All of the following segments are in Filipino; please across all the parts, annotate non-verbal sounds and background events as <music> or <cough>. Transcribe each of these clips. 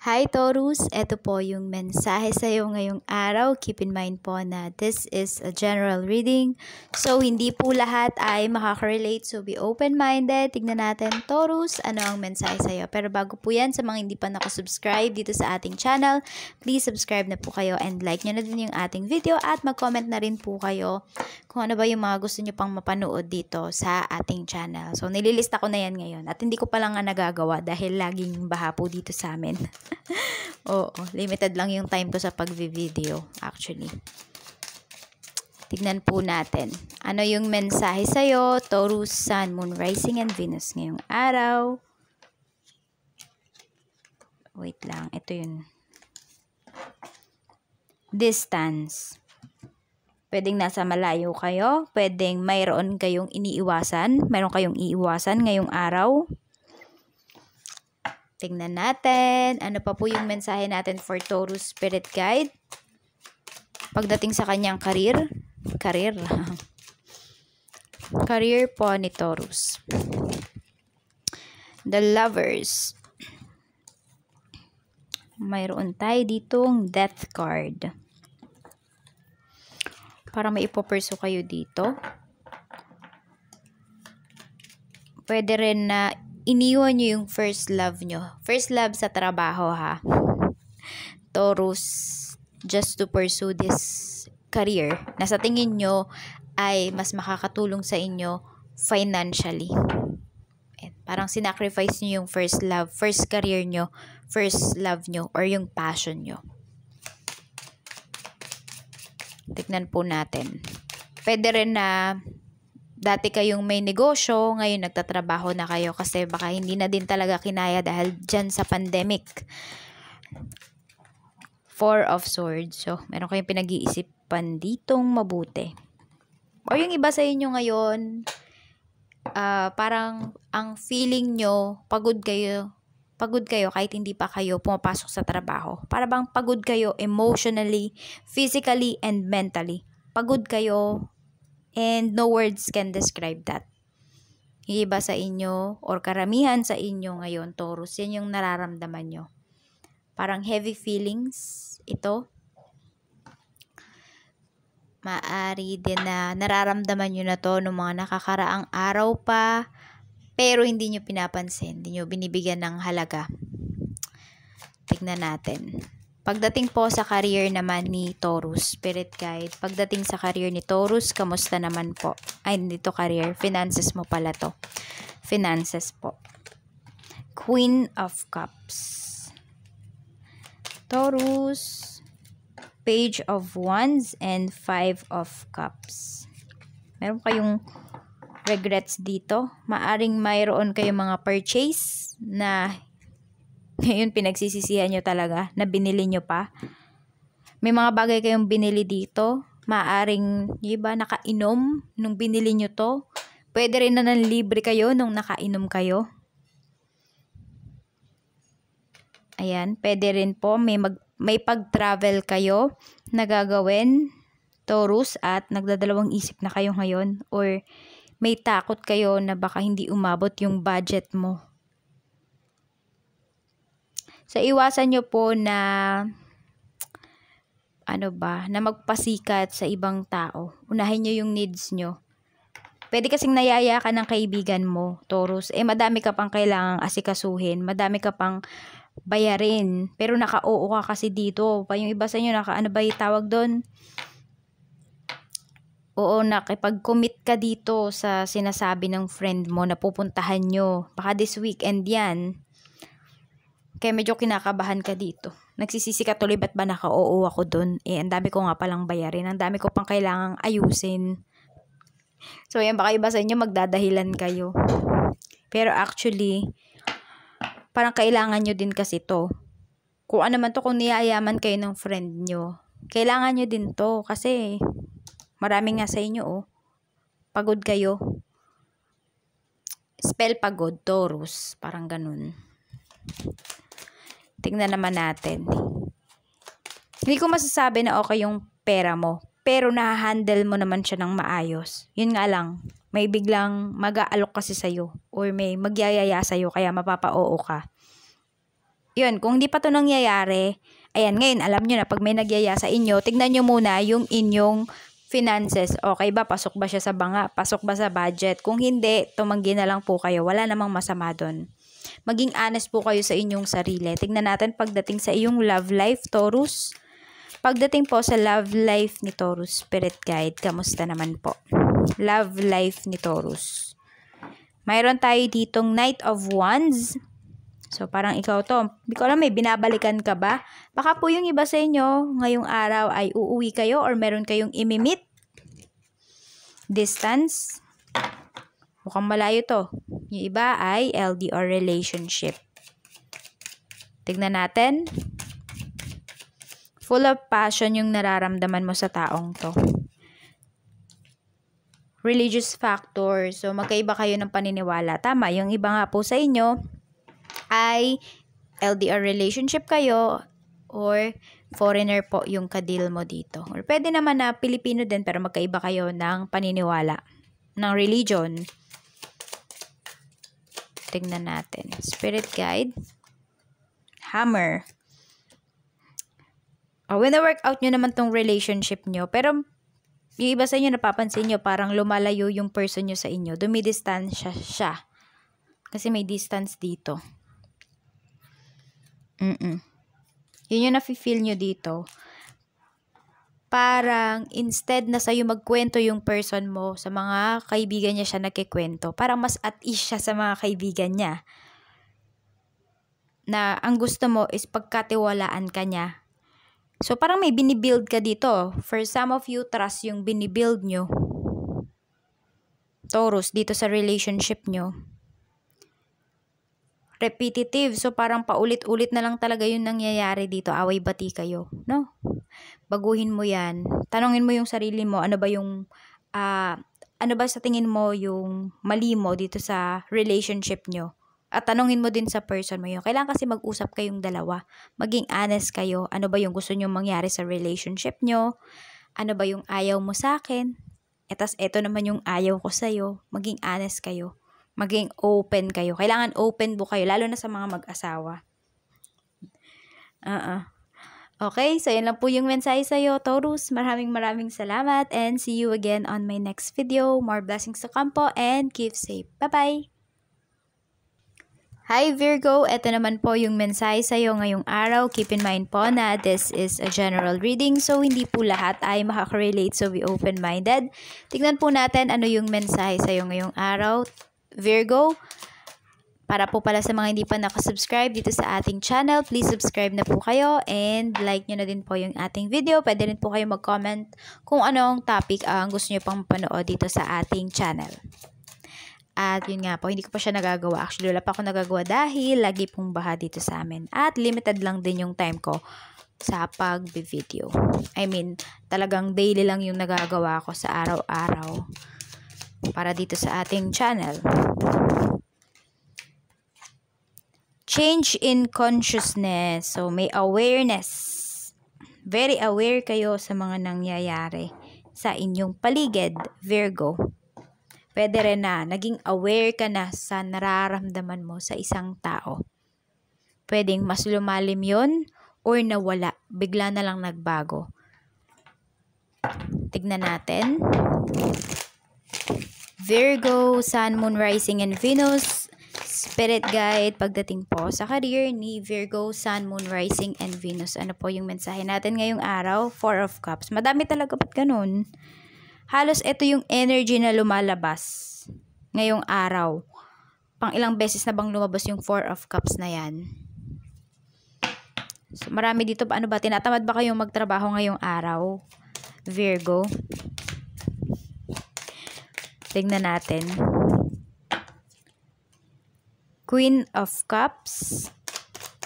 Hi Taurus, ito po yung mensahe sa iyo ngayong araw. Keep in mind po na this is a general reading. So hindi po lahat ay makaka-relate. So be open-minded. Tignan natin Taurus, ano ang mensahe sa iyo. Pero bago po 'yan sa mga hindi pa naka-subscribe dito sa ating channel, please subscribe na po kayo and like niyo na din yung ating video at mag-comment na rin po kayo kung ano ba yung mga gusto niyo pang mapanood dito sa ating channel. So nililista ko na 'yan ngayon at hindi ko pa lang nga nagagawa dahil laging baha po dito sa amin. <laughs> Oo, limited lang yung time ko sa pagvi-video actually. Tignan po natin. Ano yung mensahe sa'yo, Taurus, Sun, Moon, Rising, and Venus ngayong araw? Wait lang, ito yun. Distance. Pwedeng nasa malayo kayo, pwedeng mayroon kayong iniiwasan, mayroon kayong iiwasan ngayong araw. Tingnan natin, ano pa po yung mensahe natin for Taurus Spirit Guide? Pagdating sa kanyang career, career, <laughs> career po ni Taurus. The Lovers. Mayroon tayo ditong Death card. Para may ipoperso kayo dito. Pwede rin na iniwan nyo yung first love nyo. First love sa trabaho ha. Taurus, just to pursue this career na sa tingin nyo ay mas makakatulong sa inyo financially. And parang sinacrifice nyo yung first love, first career nyo, first love nyo, or yung passion nyo. Tignan po natin. Pwede rin na dati kayong may negosyo, ngayon nagtatrabaho na kayo kasi baka hindi na din talaga kinaya dahil dyan sa pandemic. Four of Swords. So, meron kayong pinag-iisipan ditong mabuti. O yung iba sa inyo ngayon, uh, parang ang feeling nyo, pagod kayo, pagod kayo kahit hindi pa kayo pumapasok sa trabaho. Para bang pagod kayo emotionally, physically, and mentally. Pagod kayo And no words can describe that. Yung iba sa inyo or karamihan sa inyo ngayon, Taurus, yan yung nararamdaman nyo. Parang heavy feelings ito. Maari din na nararamdaman nyo na to noong mga nakakaraang araw pa, pero hindi nyo pinapansin, hindi nyo binibigyan ng halaga. Tignan natin. Pagdating po sa career naman ni Taurus, Spirit Guide, pagdating sa career ni Taurus, kamusta naman po? Ay, dito career, finances mo pala to. Finances po. Queen of Cups. Taurus, Page of Wands, and Five of Cups. Meron kayong regrets dito. Maaring mayroon kayong mga purchase na <laughs> Ngayon, pinagsisisihan nyo talaga na binili nyo pa. May mga bagay kayong binili dito. Maaring, iba, nakainom nung binili nyo to. Pwede rin na libre kayo nung nakainom kayo. Ayan, pwede rin po. May, mag, may pag-travel kayo na gagawin, Taurus, at nagdadalawang isip na kayo ngayon. Or may takot kayo na baka hindi umabot yung budget mo. So, iwasan nyo po na ano ba, na magpasikat sa ibang tao. Unahin nyo yung needs nyo. Pwede kasing nayaya ka ng kaibigan mo, Taurus. Eh, madami ka pang kailangang asikasuhin. Madami ka pang bayarin. Pero naka-oo ka kasi dito. Pa yung iba sa inyo, naka, ano ba yung tawag doon? Oo, nakipag-commit ka dito sa sinasabi ng friend mo na pupuntahan nyo. Baka this weekend yan. Kaya medyo kinakabahan ka dito. Nagsisisi ka tuloy, ba't ba naka-oo ako doon? Eh, ang dami ko nga palang bayarin. Ang dami ko pang kailangang ayusin. So, yan, baka iba sa inyo, magdadahilan kayo. Pero actually, parang kailangan nyo din kasi to. Kung ano man to, kung niyayaman kayo ng friend nyo, kailangan nyo din to. Kasi, maraming nga sa inyo, oh. Pagod kayo. Spell pagod, Taurus. Parang ganun. Tingnan naman natin. Hindi ko masasabi na okay yung pera mo, pero nahahandle mo naman siya ng maayos. Yun nga lang, may biglang mag-aalok kasi sa'yo or may magyayaya sa'yo kaya mapapa-oo ka. Yun, kung di pa to nangyayari, ayan, ngayon alam nyo na pag may nagyaya sa inyo, tignan nyo muna yung inyong finances. Okay ba? Pasok ba siya sa banga? Pasok ba sa budget? Kung hindi, tumanggi na lang po kayo. Wala namang masama doon. Maging honest po kayo sa inyong sarili. Tingnan natin pagdating sa iyong love life, Taurus. Pagdating po sa love life ni Taurus, Spirit Guide, kamusta naman po? Love life ni Taurus. Mayroon tayo ditong Knight of Wands. So, parang ikaw to, hindi ko alam may binabalikan ka ba? Baka po yung iba sa inyo, ngayong araw ay uuwi kayo or meron kayong imimit. Distance. Mukhang malayo to. Yung iba ay LDR relationship. Tignan natin. Full of passion yung nararamdaman mo sa taong to. Religious factor. So, magkaiba kayo ng paniniwala. Tama, yung iba nga po sa inyo ay LDR relationship kayo or foreigner po yung kadil mo dito. Or pwede naman na Pilipino din pero magkaiba kayo ng paniniwala, ng religion. Tingnan natin. Spirit guide. Hammer. Oh, when work out nyo naman tong relationship nyo, pero yung iba sa inyo napapansin nyo, parang lumalayo yung person nyo sa inyo. Dumidistansya siya. Kasi may distance dito. Mm-mm. Yun yung nafe-feel nyo dito parang instead na sa'yo magkwento yung person mo, sa mga kaibigan niya siya nagkikwento. Parang mas at ease siya sa mga kaibigan niya. Na ang gusto mo is pagkatiwalaan ka niya. So parang may binibuild ka dito. For some of you, trust yung binibuild nyo. Taurus, dito sa relationship nyo repetitive. So parang paulit-ulit na lang talaga yung nangyayari dito. Away bati kayo, no? Baguhin mo 'yan. Tanungin mo yung sarili mo, ano ba yung uh, ano ba sa tingin mo yung mali mo dito sa relationship nyo? At tanungin mo din sa person mo yun. Kailangan kasi mag-usap kayong dalawa. Maging honest kayo. Ano ba yung gusto niyo mangyari sa relationship nyo? Ano ba yung ayaw mo sa akin? Etas tas eto naman yung ayaw ko sa iyo. Maging honest kayo maging open kayo. Kailangan open po kayo, lalo na sa mga mag-asawa. Uh-uh. Okay, so yan lang po yung mensahe sa'yo, Taurus. Maraming maraming salamat and see you again on my next video. More blessings sa come po and keep safe. Bye-bye! Hi Virgo, ito naman po yung mensahe sa'yo ngayong araw. Keep in mind po na this is a general reading so hindi po lahat ay makakorelate so be open-minded. Tignan po natin ano yung mensahe sa'yo ngayong araw. Virgo. Para po pala sa mga hindi pa nakasubscribe dito sa ating channel, please subscribe na po kayo and like nyo na din po yung ating video. Pwede rin po kayo mag-comment kung anong topic ang gusto nyo pang mapanood dito sa ating channel. At yun nga po, hindi ko pa siya nagagawa. Actually, wala pa ako nagagawa dahil lagi pong baha dito sa amin. At limited lang din yung time ko sa pag-video. I mean, talagang daily lang yung nagagawa ko sa araw-araw para dito sa ating channel. Change in consciousness. So, may awareness. Very aware kayo sa mga nangyayari sa inyong paligid, Virgo. Pwede rin na, naging aware ka na sa nararamdaman mo sa isang tao. Pwedeng mas lumalim yon or nawala. Bigla na lang nagbago. Tignan natin. Virgo, Sun, Moon, Rising, and Venus. Spirit Guide pagdating po sa career ni Virgo, Sun, Moon, Rising, and Venus. Ano po yung mensahe natin ngayong araw? Four of Cups. Madami talaga ba't ganun? Halos ito yung energy na lumalabas ngayong araw. Pang ilang beses na bang lumabas yung Four of Cups na yan? So, marami dito, ano ba, tinatamad ba kayong magtrabaho ngayong araw? Virgo. Tingnan natin. Queen of Cups.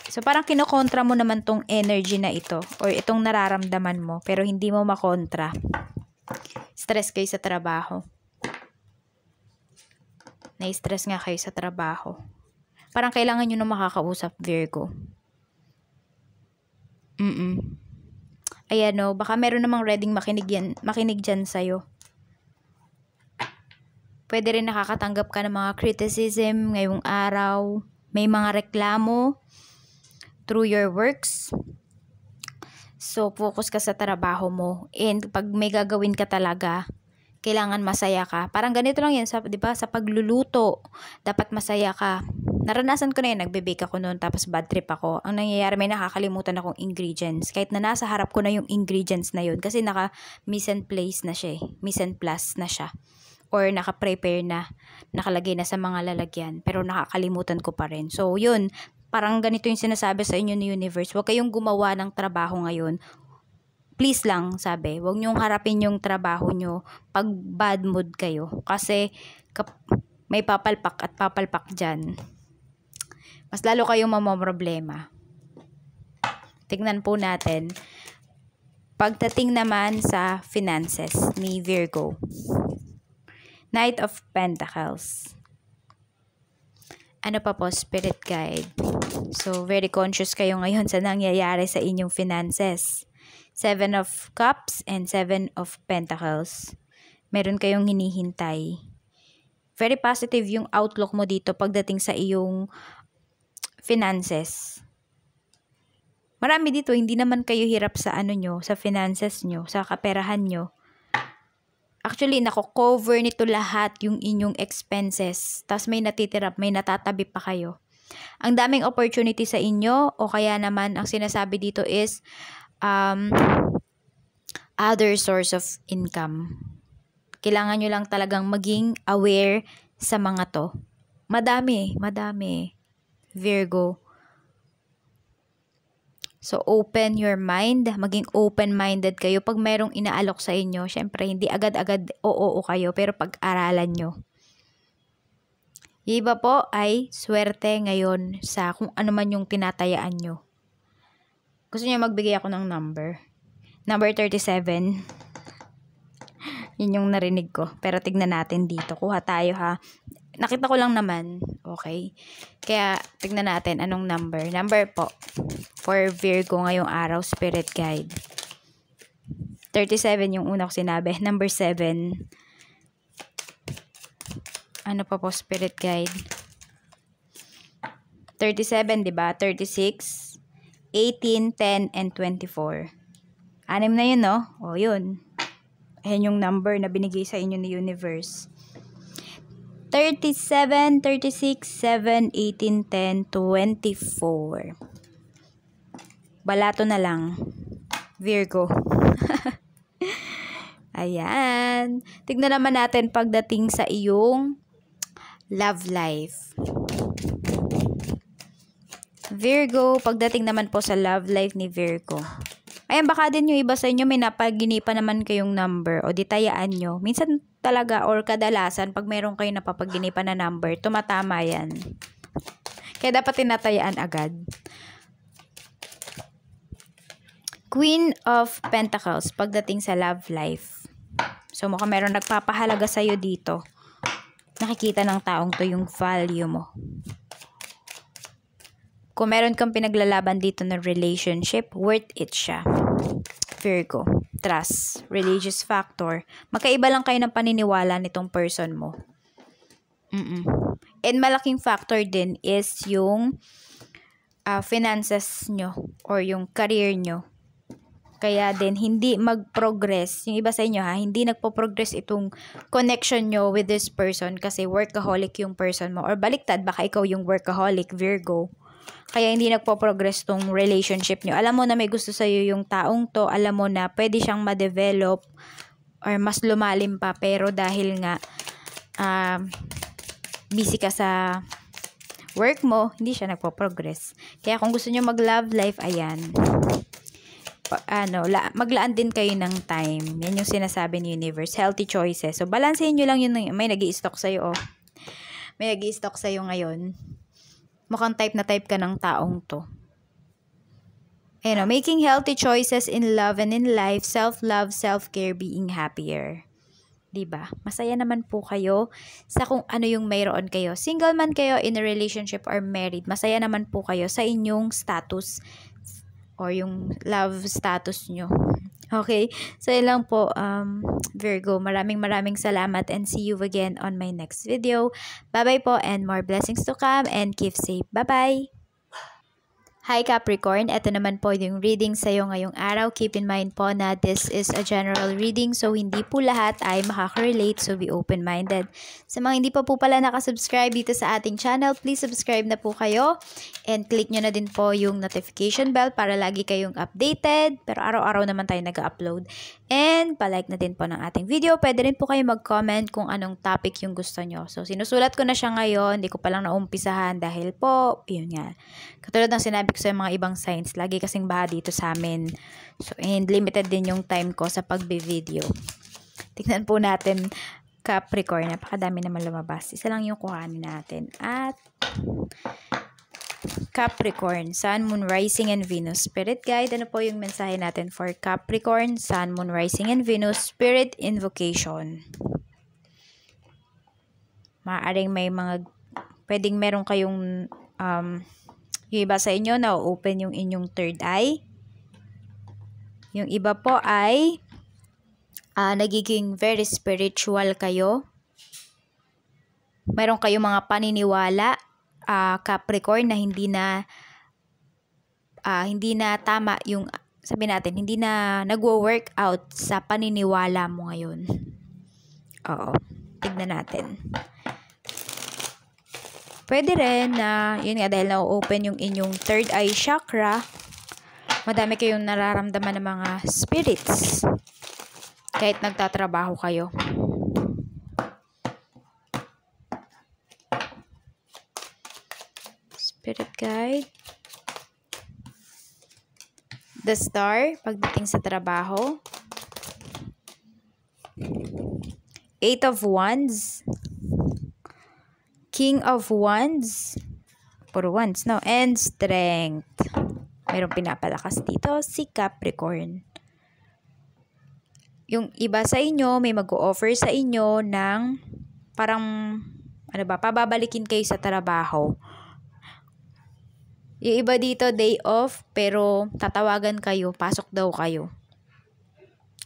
So, parang kinokontra mo naman tong energy na ito or itong nararamdaman mo pero hindi mo makontra. Stress kayo sa trabaho. Na-stress nga kayo sa trabaho. Parang kailangan nyo na makakausap, Virgo. Mm-mm. Ayan o, oh, baka meron namang reading makinig, yan, makinig dyan sa'yo. Pwede rin nakakatanggap ka ng mga criticism ngayong araw. May mga reklamo through your works. So, focus ka sa trabaho mo. And pag may gagawin ka talaga, kailangan masaya ka. Parang ganito lang yan, sa, di ba? Sa pagluluto, dapat masaya ka. Naranasan ko na yan, nagbe-bake ako noon, tapos bad trip ako. Ang nangyayari, may nakakalimutan akong ingredients. Kahit na nasa harap ko na yung ingredients na yun, kasi naka-miss and place na siya eh. Miss and plus na siya or naka-prepare na, nakalagay na sa mga lalagyan, pero nakakalimutan ko pa rin. So, yun, parang ganito yung sinasabi sa inyo ni universe, huwag kayong gumawa ng trabaho ngayon. Please lang, sabi, huwag niyong harapin yung trabaho niyo pag bad mood kayo. Kasi may papalpak at papalpak dyan. Mas lalo kayong mamamroblema. Tingnan po natin. Pagdating naman sa finances ni Virgo. Knight of Pentacles. Ano pa po, Spirit Guide. So, very conscious kayo ngayon <laughs> sa nangyayari sa inyong finances. Seven of Cups and Seven of Pentacles. Meron kayong hinihintay. Very positive yung outlook mo dito pagdating sa iyong finances. Marami dito, hindi naman kayo hirap sa ano nyo, sa finances nyo, sa kaperahan nyo Actually, nako-cover nito lahat yung inyong expenses. Tapos may natitira, may natatabi pa kayo. Ang daming opportunity sa inyo o kaya naman ang sinasabi dito is um, other source of income. Kailangan nyo lang talagang maging aware sa mga to. Madami, madami. Virgo. So, open your mind. Maging open-minded kayo. Pag merong inaalok sa inyo, syempre, hindi agad-agad oo, oo kayo, pero pag-aralan nyo. Yung iba po ay swerte ngayon sa kung ano man yung tinatayaan nyo. Gusto nyo magbigay ako ng number. Number 37. Yun yung narinig ko. Pero tignan natin dito. Kuha tayo ha nakita ko lang naman, okay? Kaya, tignan natin anong number. Number po, for Virgo ngayong araw, Spirit Guide. 37 yung una ko sinabi. <laughs> Number 7, ano pa po, Spirit Guide? 37, di ba? 36, 18, 10, and 24. Anim na yun, no? O, yun. Ayan yung number na binigay sa inyo ni Universe. 37, 36, 7, 10, 24. Balato na lang. Virgo. <laughs> Ayan. Tignan naman natin pagdating sa iyong love life. Virgo, pagdating naman po sa love life ni Virgo. Ayan, baka din yung iba sa inyo may napaginipa naman kayong number o ditayaan nyo. Minsan talaga or kadalasan pag meron kayo napapaginipan na number, tumatama yan. Kaya dapat tinatayaan agad. Queen of Pentacles pagdating sa love life. So mukhang meron nagpapahalaga sa'yo dito. Nakikita ng taong to yung value mo. Kung meron kang pinaglalaban dito ng relationship, worth it siya. Virgo trust, religious factor, magkaiba lang kayo ng paniniwala nitong person mo. Mm-mm. And malaking factor din is yung uh, finances nyo or yung career nyo. Kaya din, hindi mag-progress. Yung iba sa inyo ha, hindi nagpo-progress itong connection nyo with this person kasi workaholic yung person mo. Or baliktad, baka ikaw yung workaholic, Virgo. Kaya hindi nagpo-progress tong relationship nyo. Alam mo na may gusto sa'yo yung taong to. Alam mo na pwede siyang ma-develop or mas lumalim pa. Pero dahil nga uh, busy ka sa work mo, hindi siya nagpo-progress. Kaya kung gusto nyo mag-love life, ayan. Pa, ano, la, maglaan din kayo ng time. Yan yung sinasabi ni universe. Healthy choices. So, balansehin nyo lang yun. May nag i stock sa'yo, oh. May nag i stock sa'yo ngayon. Mukhang type na type ka ng taong to. You know, making healthy choices in love and in life, self-love, self-care, being happier. 'di ba? Masaya naman po kayo sa kung ano yung mayroon kayo. Single man kayo in a relationship or married, masaya naman po kayo sa inyong status or yung love status nyo Okay? So, ilang po, um, Virgo, maraming maraming salamat and see you again on my next video. Bye-bye po and more blessings to come and keep safe. Bye-bye! Hi Capricorn, ito naman po yung reading sa'yo ngayong araw. Keep in mind po na this is a general reading so hindi po lahat ay makaka-relate so be open-minded. Sa mga hindi pa po pala nakasubscribe dito sa ating channel, please subscribe na po kayo and click nyo na din po yung notification bell para lagi kayong updated. Pero araw-araw naman tayo nag-upload. And palike na din po ng ating video. Pwede rin po kayo mag-comment kung anong topic yung gusto nyo. So sinusulat ko na siya ngayon. Hindi ko pa lang naumpisahan dahil po, yun nga. Katulad ng sinabi ko sa mga ibang science, lagi kasing baha dito sa amin. So and limited din yung time ko sa pagbe-video. Tignan po natin Capricorn. Napakadami naman lumabas. Isa lang yung kuhanin natin. At Capricorn, Sun, Moon, Rising, and Venus. Spirit Guide, ano po yung mensahe natin for Capricorn, Sun, Moon, Rising, and Venus? Spirit Invocation. Maaring may mga, pwedeng meron kayong, um, yung iba sa inyo, na-open yung inyong third eye. Yung iba po ay, uh, nagiging very spiritual kayo. Meron kayong mga paniniwala uh, Capricorn na hindi na uh, hindi na tama yung sabi natin, hindi na nagwo-work out sa paniniwala mo ngayon. Oo. Tignan natin. Pwede rin na, yun nga, dahil na-open yung inyong third eye chakra, madami kayong nararamdaman ng mga spirits kahit nagtatrabaho kayo. Spirit guide. The star, pagdating sa trabaho. Eight of Wands. King of Wands. Puro Wands, no? And Strength. Merong pinapalakas dito, si Capricorn. Yung iba sa inyo, may mag-offer sa inyo ng parang, ano ba, pababalikin kayo sa trabaho yung iba dito, day off, pero tatawagan kayo, pasok daw kayo.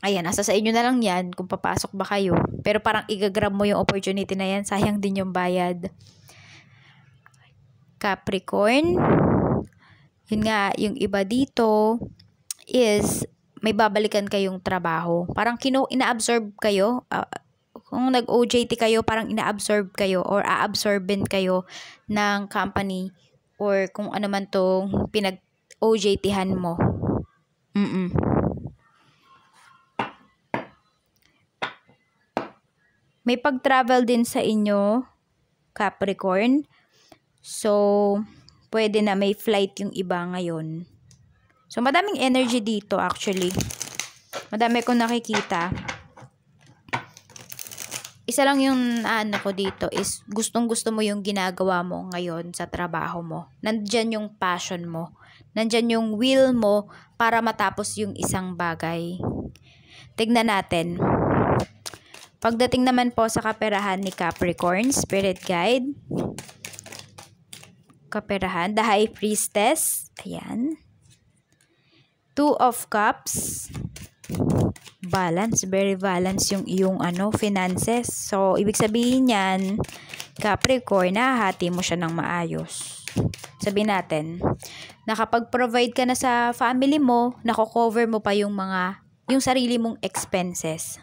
Ayan, nasa sa inyo na lang yan kung papasok ba kayo. Pero parang igagrab mo yung opportunity na yan, sayang din yung bayad. Capricorn, yun nga, yung iba dito is may babalikan kayong trabaho. Parang kino, inaabsorb kayo, uh, kung nag-OJT kayo, parang inaabsorb kayo or aabsorbent kayo ng company or kung ano man tong pinag ojt mo. Mm-mm. May pag-travel din sa inyo, Capricorn. So, pwede na may flight yung iba ngayon. So, madaming energy dito actually. Madami kong nakikita isa lang yung ano ko dito is gustong gusto mo yung ginagawa mo ngayon sa trabaho mo. Nandyan yung passion mo. Nandyan yung will mo para matapos yung isang bagay. Tignan natin. Pagdating naman po sa kaperahan ni Capricorn, Spirit Guide. Kaperahan, The High Priestess. Ayan. Two of Cups balance, very balance yung iyong ano, finances. So, ibig sabihin yan, Capricorn, hati mo siya ng maayos. Sabihin natin, nakapag-provide ka na sa family mo, nako-cover mo pa yung mga, yung sarili mong expenses.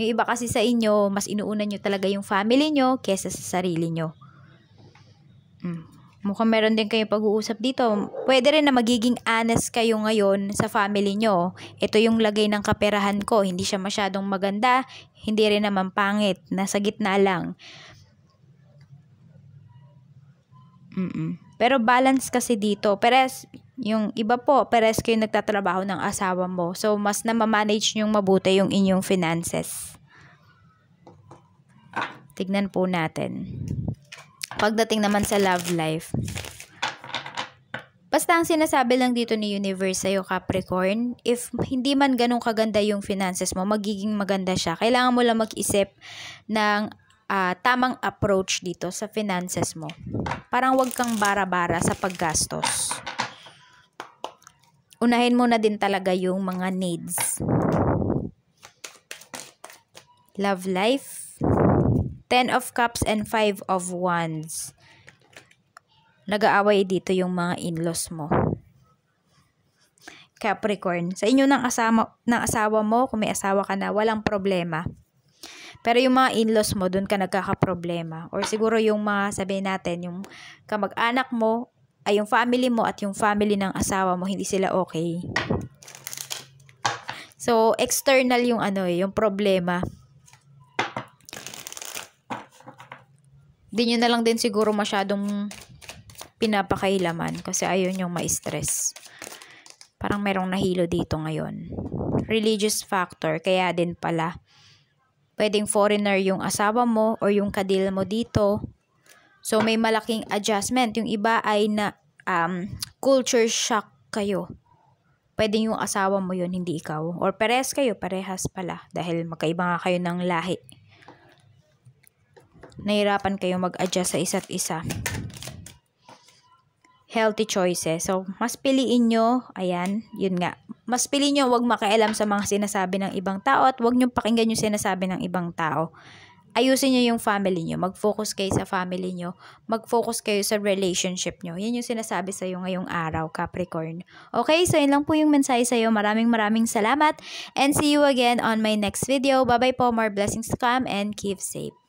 Yung iba kasi sa inyo, mas inuuna nyo talaga yung family nyo kesa sa sarili nyo. Mm mukhang meron din kayong pag-uusap dito. Pwede rin na magiging honest kayo ngayon sa family nyo. Ito yung lagay ng kaperahan ko. Hindi siya masyadong maganda, hindi rin naman pangit. Nasa gitna lang. Mm-mm. Pero balance kasi dito. Peres, yung iba po, peres kayo nagtatrabaho ng asawa mo. So, mas na mamanage nyong mabuti yung inyong finances. Tignan po natin. Pagdating naman sa love life. Basta ang sinasabi lang dito ni Universe sa'yo, Capricorn, if hindi man ganun kaganda yung finances mo, magiging maganda siya. Kailangan mo lang mag-isip ng uh, tamang approach dito sa finances mo. Parang wag kang bara-bara sa paggastos. Unahin mo na din talaga yung mga needs. Love life, Ten of Cups and 5 of Wands. Nag-aaway dito yung mga in-laws mo. Capricorn, sa inyo ng, asama, ng asawa mo, kung may asawa ka na, walang problema. Pero yung mga in-laws mo, doon ka nagkakaproblema. Or siguro yung mga, sabihin natin, yung kamag-anak mo, ay yung family mo at yung family ng asawa mo, hindi sila okay. So, external yung ano eh, yung problema. Di nyo na lang din siguro masyadong pinapakailaman kasi ayun yung ma-stress. Parang merong nahilo dito ngayon. Religious factor, kaya din pala. Pwedeng foreigner yung asawa mo or yung kadil mo dito. So, may malaking adjustment. Yung iba ay na um, culture shock kayo. Pwedeng yung asawa mo yun, hindi ikaw. Or parehas kayo, parehas pala. Dahil magkaiba nga kayo ng lahi nahirapan kayo mag-adjust sa isa't isa. Healthy choices. Eh. So, mas piliin nyo, ayan, yun nga. Mas piliin nyo, huwag makialam sa mga sinasabi ng ibang tao at huwag nyo pakinggan yung sinasabi ng ibang tao. Ayusin nyo yung family nyo. Mag-focus kayo sa family nyo. Mag-focus kayo sa relationship nyo. Yan yung sinasabi sa'yo ngayong araw, Capricorn. Okay, so yun lang po yung mensahe sa'yo. Maraming maraming salamat and see you again on my next video. Bye-bye po. More blessings to come and keep safe.